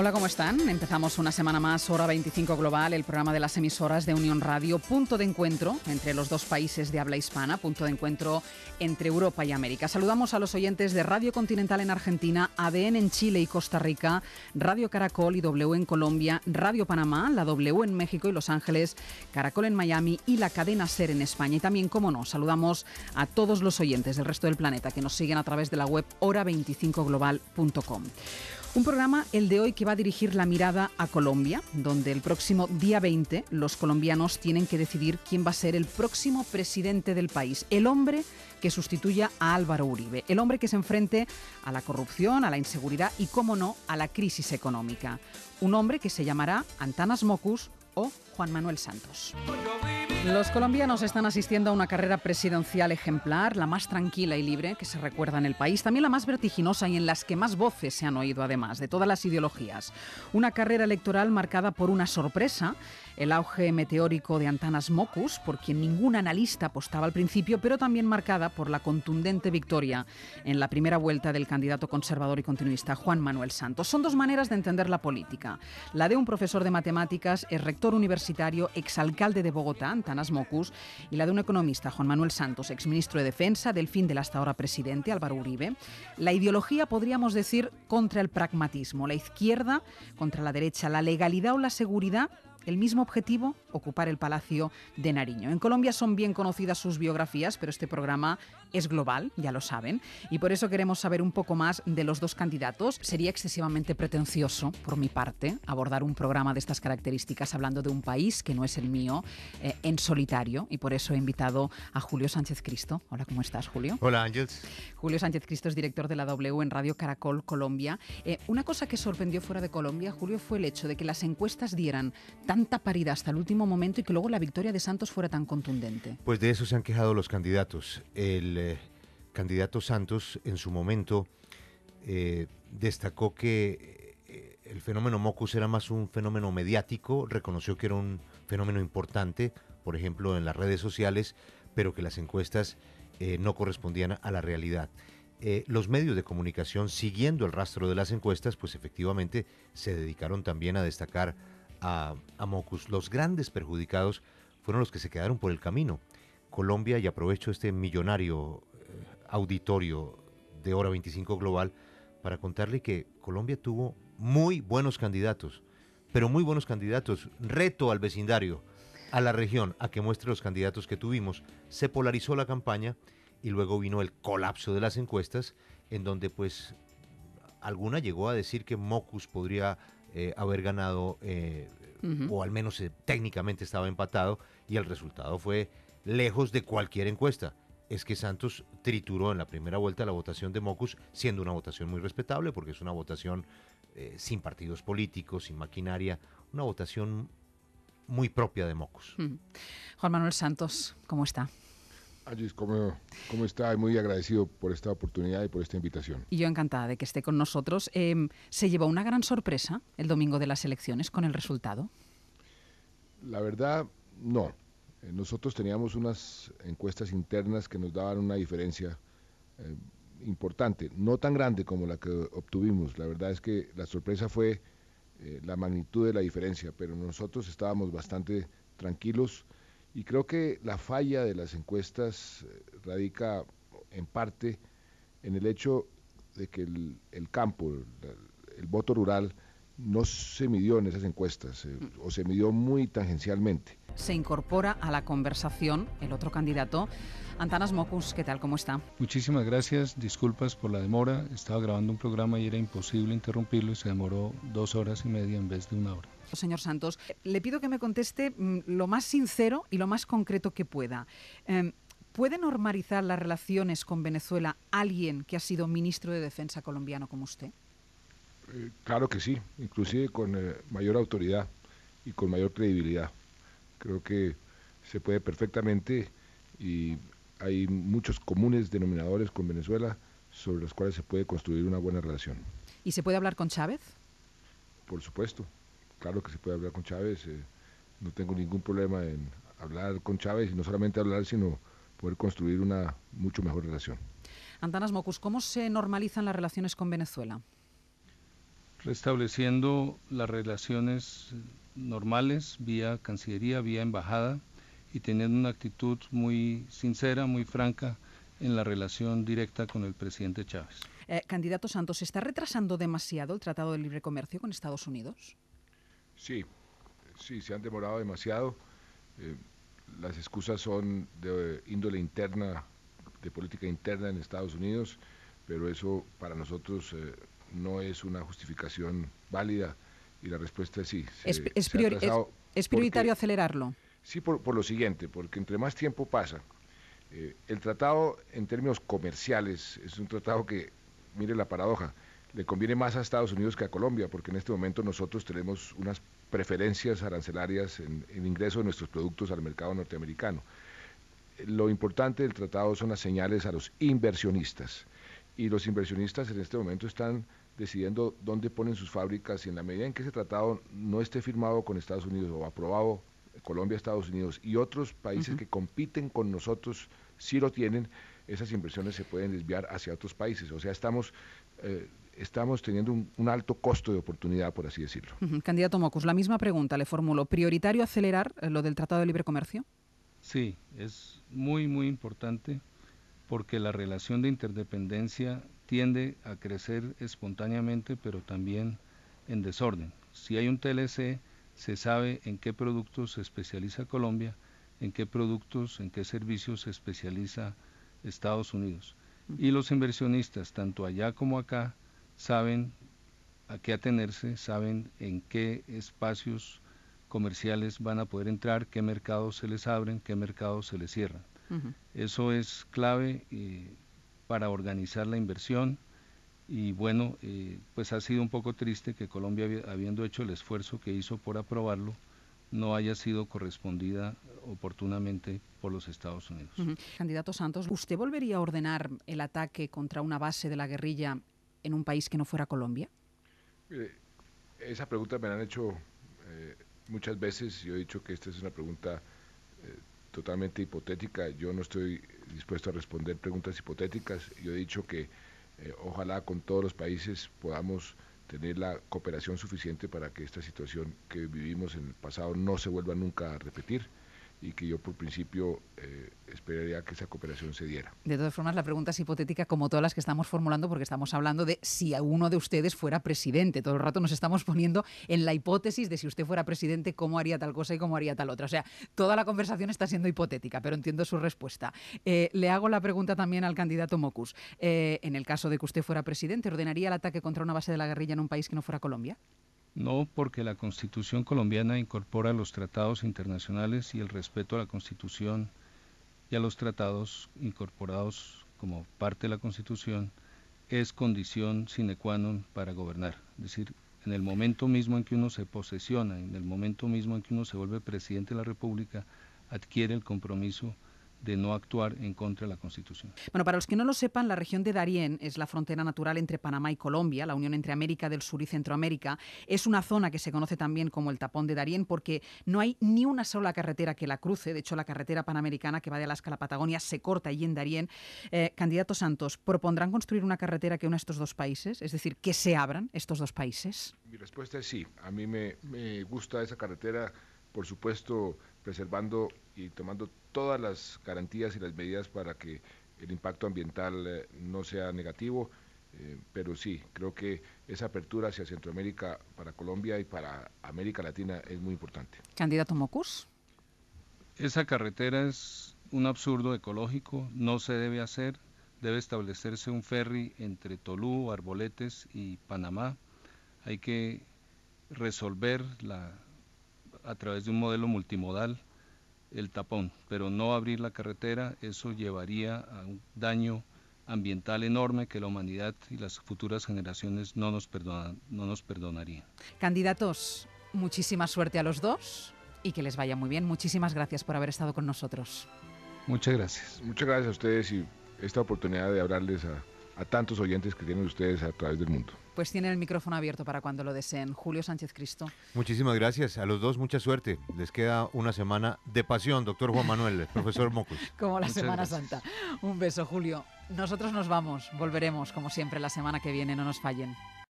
Hola, ¿cómo están? Empezamos una semana más, Hora 25 Global, el programa de las emisoras de Unión Radio, punto de encuentro entre los dos países de habla hispana, punto de encuentro entre Europa y América. Saludamos a los oyentes de Radio Continental en Argentina, ADN en Chile y Costa Rica, Radio Caracol y W en Colombia, Radio Panamá, la W en México y Los Ángeles, Caracol en Miami y la cadena Ser en España. Y también, como no, saludamos a todos los oyentes del resto del planeta que nos siguen a través de la web hora25global.com. Un programa, el de hoy, que va a dirigir la mirada a Colombia, donde el próximo día 20 los colombianos tienen que decidir quién va a ser el próximo presidente del país, el hombre que sustituya a Álvaro Uribe, el hombre que se enfrente a la corrupción, a la inseguridad y, cómo no, a la crisis económica. Un hombre que se llamará Antanas Mocus o Juan Manuel Santos. Los colombianos están asistiendo a una carrera presidencial ejemplar, la más tranquila y libre que se recuerda en el país, también la más vertiginosa y en las que más voces se han oído además, de todas las ideologías. Una carrera electoral marcada por una sorpresa, el auge meteórico de Antanas Mocus, por quien ningún analista apostaba al principio, pero también marcada por la contundente victoria en la primera vuelta del candidato conservador y continuista Juan Manuel Santos. Son dos maneras de entender la política. La de un profesor de matemáticas, el rector universitario, exalcalde de Bogotá, y la de un economista, Juan Manuel Santos, exministro de Defensa, del fin del hasta ahora presidente, Álvaro Uribe, la ideología, podríamos decir, contra el pragmatismo, la izquierda contra la derecha, la legalidad o la seguridad el mismo objetivo, ocupar el Palacio de Nariño. En Colombia son bien conocidas sus biografías, pero este programa es global, ya lo saben, y por eso queremos saber un poco más de los dos candidatos. Sería excesivamente pretencioso, por mi parte, abordar un programa de estas características hablando de un país que no es el mío eh, en solitario, y por eso he invitado a Julio Sánchez Cristo. Hola, ¿cómo estás, Julio? Hola, Ángels. Julio Sánchez Cristo es director de la W en Radio Caracol Colombia. Eh, una cosa que sorprendió fuera de Colombia, Julio, fue el hecho de que las encuestas dieran tanta paridad hasta el último momento y que luego la victoria de Santos fuera tan contundente? Pues de eso se han quejado los candidatos. El eh, candidato Santos en su momento eh, destacó que eh, el fenómeno Mocus era más un fenómeno mediático, reconoció que era un fenómeno importante, por ejemplo, en las redes sociales, pero que las encuestas no correspondían a la realidad. los medios de comunicación, siguiendo el rastro de las encuestas, pues efectivamente se dedicaron también a destacar a, Mocus. Los grandes perjudicados fueron los que se quedaron por el camino. Colombia, y aprovecho este millonario eh, auditorio de Hora 25 Global para contarle que Colombia tuvo muy buenos candidatos, pero muy buenos candidatos. Reto al vecindario, a la región, a que muestre los candidatos que tuvimos. Se polarizó la campaña y luego vino el colapso de las encuestas, en donde pues alguna llegó a decir que Mocus podría eh, haber ganado, eh, o al menos eh, técnicamente estaba empatado, y el resultado fue lejos de cualquier encuesta. Es que Santos trituró en la primera vuelta la votación de Mocus, siendo una votación muy respetable, porque es una votación sin partidos políticos, sin maquinaria, una votación muy propia de Mocus. Juan Manuel Santos, ¿cómo está? Ayus, ¿cómo, ¿cómo, está? Muy agradecido por esta oportunidad y por esta invitación. Y yo encantada de que esté con nosotros. Em, ¿Se llevó una gran sorpresa el domingo de las elecciones con el resultado? La verdad, no. Eh, nosotros teníamos unas encuestas internas que nos daban una diferencia eh, importante, no tan grande como la que obtuvimos. La verdad es que la sorpresa fue eh, la magnitud de la diferencia, pero nosotros estábamos bastante tranquilos y creo que la falla de las encuestas eh, radica en parte en el hecho de que el, campo, el, voto rural, no se midió en esas encuestas eh, mm. o se midió muy tangencialmente. Se incorpora a la conversación el otro candidato, Antanas Mocus. ¿Qué tal? ¿Cómo está? Muchísimas gracias. Disculpas por la demora. Estaba grabando un programa y era imposible interrumpirlo y se demoró dos horas y media en vez de una hora. Señor Santos, le pido que me conteste mm, lo más sincero y lo más concreto que pueda. Em, ¿Puede normalizar las relaciones con Venezuela alguien que ha sido ministro de Defensa colombiano como usted? Eh, claro que sí, inclusive con eh, mayor autoridad y con mayor credibilidad. Creo que se puede perfectamente y hay muchos comunes denominadores con Venezuela sobre los cuales se puede construir una buena relación. ¿Y se puede hablar con Chávez? Por supuesto, claro que se puede hablar con Chávez, eh, no tengo ningún problema en hablar con Chávez y no solamente hablar, sino poder construir una mucho mejor relación. Antanas Mocus, ¿cómo se normalizan las relaciones con Venezuela? Restableciendo las relaciones normales vía Cancillería, vía Embajada y teniendo una actitud muy sincera, muy franca en la relación directa con el presidente Chávez. Eh, candidato Santos, ¿se está retrasando demasiado el Tratado de Libre Comercio con Estados Unidos? Sí, sí, se han demorado demasiado. Eh, las excusas son de índole interna, de política interna en Estados Unidos, pero eso para nosotros eh, no es una justificación válida y la respuesta es sí. es, prioritario acelerarlo. Sí, por, lo siguiente, porque entre más tiempo pasa, eh, el tratado en términos comerciales es un tratado que, mire la paradoja, le conviene más a Estados Unidos que a Colombia, porque en este momento nosotros tenemos unas preferencias arancelarias en ingreso de nuestros productos al mercado norteamericano. Lo importante del tratado son las señales a los inversionistas. Y los inversionistas en este momento están decidiendo dónde ponen sus fábricas y en la medida en que ese tratado no esté firmado con Estados Unidos o aprobado Colombia, Estados Unidos y otros países que compiten con nosotros, si lo tienen, esas inversiones se pueden desviar hacia otros países. O sea, estamos eh, estamos teniendo un, alto costo de oportunidad, por así decirlo. Candidato Mocos, la misma pregunta le formulo. ¿Prioritario acelerar eh, lo del Tratado de Libre Comercio? Sí, es muy, muy importante porque la relación de interdependencia tiende a crecer espontáneamente, pero también en desorden. Si hay un TLC, se sabe en qué productos se especializa Colombia, en qué productos, en qué servicios se especializa Estados Unidos. Y los inversionistas, tanto allá como acá, saben a qué atenerse, saben en qué espacios comerciales van a poder entrar, qué mercados se les abren, qué mercados se les cierran. Eso es clave eh, para organizar la inversión y bueno, eh, pues ha sido un poco triste que Colombia, habiendo hecho el esfuerzo que hizo por aprobarlo, no haya sido correspondida oportunamente por los Estados Unidos. Candidato Santos, ¿usted volvería a ordenar el ataque contra una base de la guerrilla en un país que no fuera Colombia? esa pregunta me la han hecho eh, muchas veces. Yo he dicho que esta es una pregunta eh, totalmente hipotética. Yo no estoy dispuesto a responder preguntas hipotéticas. Yo he dicho que eh, ojalá con todos los países podamos tener la cooperación suficiente para que esta situación que vivimos en el pasado no se vuelva nunca a repetir y que yo por principio eh, esperaría que esa cooperación se diera. De todas formas, la pregunta es hipotética como todas las que estamos formulando, porque estamos hablando de si alguno de ustedes fuera presidente. Todo el rato nos estamos poniendo en la hipótesis de si usted fuera presidente, cómo haría tal cosa y cómo haría tal otra. O sea, toda la conversación está siendo hipotética, pero entiendo su respuesta. Eh, le hago la pregunta también al candidato Mocus. Eh, en el caso de que usted fuera presidente, ¿ordenaría el ataque contra una base de la guerrilla en un país que no fuera Colombia? no porque la Constitución colombiana incorpora los tratados internacionales y el respeto a la Constitución y a los tratados incorporados como parte de la Constitución es condición sine qua non para gobernar. Es decir, en el momento mismo en que uno se posesiona, en el momento mismo en que uno se vuelve presidente de la República, adquiere el compromiso de no actuar en contra de la Constitución. Bueno, para los que no lo sepan, la región de Darién es la frontera natural entre Panamá y Colombia, la unión entre América del Sur y Centroamérica. Es una zona que se conoce también como el tapón de Darién porque no hay ni una sola carretera que la cruce. De hecho, la carretera panamericana que va de Alaska a la Patagonia se corta allí en Darién. Eh, candidato Santos, ¿propondrán construir una carretera que una estos dos países? Es decir, que se abran estos dos países. Mi respuesta es sí. A mí me, me gusta esa carretera, por supuesto, preservando y tomando todas las garantías y las medidas para que el impacto ambiental eh, no sea negativo, eh, pero sí, creo que esa apertura hacia Centroamérica para Colombia y para América Latina es muy importante. Candidato Mocus. Esa carretera es un absurdo ecológico, no se debe hacer, debe establecerse un ferry entre Tolú, Arboletes y Panamá. Hay que resolver la a través de un modelo multimodal el tapón, pero no abrir la carretera, eso llevaría a un daño ambiental enorme que la humanidad y las futuras generaciones no nos, perdonarían. Candidatos, muchísima suerte a los dos y que les vaya muy bien. Muchísimas gracias por haber estado con nosotros. Muchas gracias. Muchas gracias a ustedes y esta oportunidad de hablarles a a tantos oyentes que tienen ustedes a través del mundo. Pues tienen el micrófono abierto para cuando lo deseen. Julio Sánchez Cristo. Muchísimas gracias. A los dos, mucha suerte. Les queda una semana de pasión, doctor Juan Manuel, profesor Mocus. como la Semana Santa. Un beso, Julio. Nosotros nos vamos. Volveremos, como siempre, la semana que viene. No nos fallen.